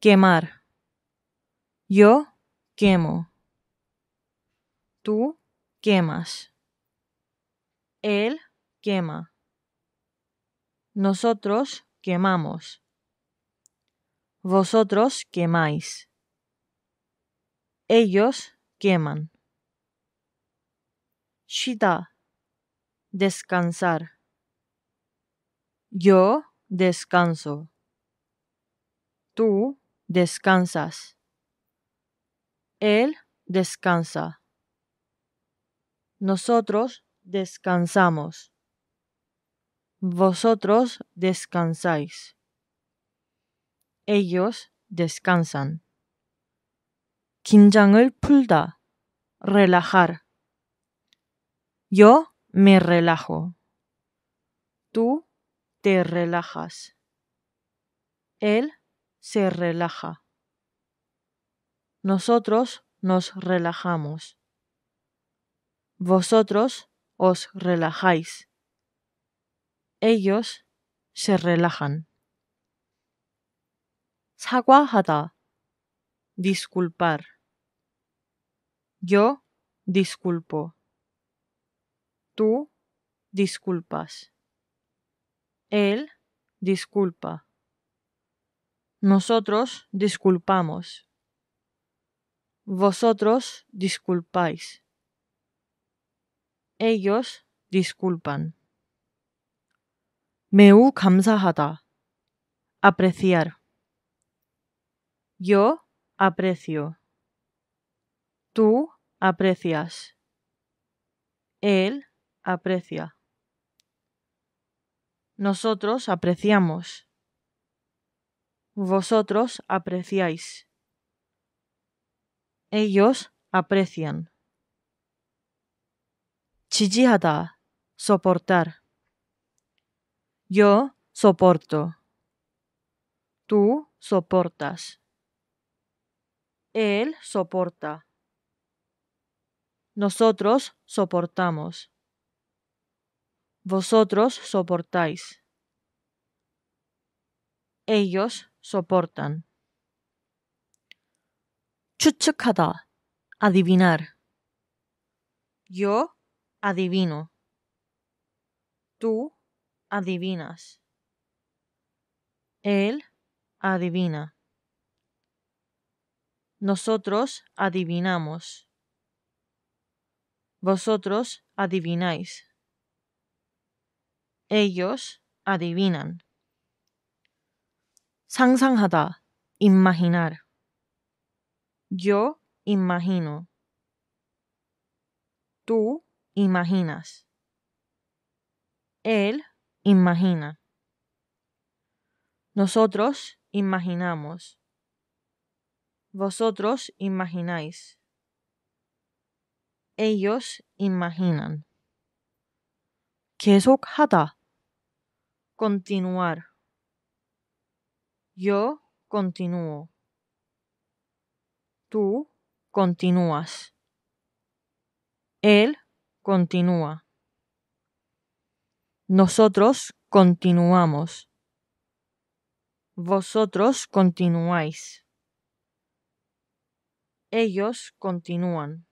quemar. Yo quemo. Tú quemas. Él quema. Nosotros quemamos. Vosotros quemáis. Ellos queman. Shita. Descansar. Yo descanso. Tú descansas. Él descansa. Nosotros descansamos. Vosotros descansáis. Ellos descansan. el pulda. Relajar. Yo me relajo. Tú te relajas. Él se relaja. Nosotros nos relajamos. Vosotros os relajáis. Ellos se relajan. 사과하다. Disculpar. Yo disculpo. Tú disculpas. Él disculpa. Nosotros disculpamos. Vosotros disculpáis. Ellos disculpan. Meu 감사하다. Apreciar. Yo aprecio. Tú aprecias. Él aprecia. Nosotros apreciamos. Vosotros apreciáis. Ellos aprecian. Chijihada, soportar. Yo soporto. Tú soportas. Él soporta. Nosotros soportamos. Vosotros soportáis. Ellos soportan. adivinar. Yo adivino. Tú adivinas. Él adivina. Nosotros adivinamos. Vosotros adivináis. Ellos adivinan. 상상하다, imaginar. Yo imagino. Tú imaginas. Él imagina. Nosotros imaginamos. Vosotros imagináis. Ellos imaginan. 계속하다. Continuar. Yo continúo. Tú continúas. Él continúa. Nosotros continuamos. Vosotros continuáis. Ellos continúan.